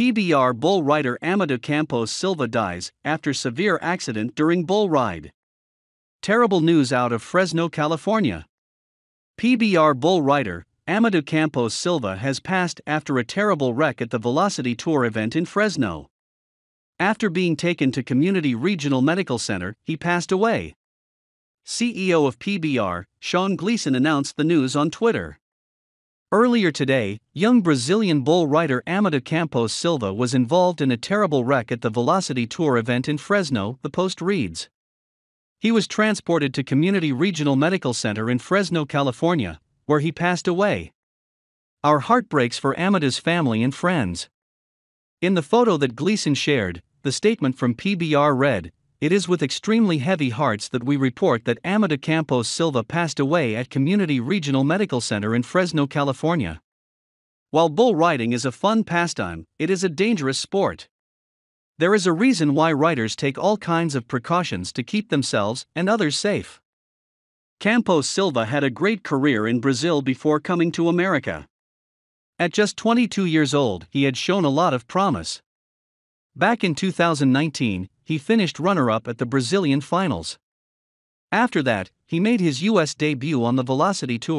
PBR bull rider Amado Campos Silva dies after severe accident during bull ride. Terrible news out of Fresno, California. PBR bull rider Amado Campos Silva has passed after a terrible wreck at the Velocity Tour event in Fresno. After being taken to Community Regional Medical Center, he passed away. CEO of PBR, Sean Gleason announced the news on Twitter. Earlier today, young Brazilian bull rider Amada Campos Silva was involved in a terrible wreck at the Velocity Tour event in Fresno, the Post reads. He was transported to Community Regional Medical Center in Fresno, California, where he passed away. Our heart breaks for Amada's family and friends. In the photo that Gleason shared, the statement from PBR read it is with extremely heavy hearts that we report that Amada Campos Silva passed away at Community Regional Medical Center in Fresno, California. While bull riding is a fun pastime, it is a dangerous sport. There is a reason why riders take all kinds of precautions to keep themselves and others safe. Campos Silva had a great career in Brazil before coming to America. At just 22 years old, he had shown a lot of promise. Back in 2019, he finished runner up at the Brazilian finals. After that, he made his US debut on the Velocity Tour.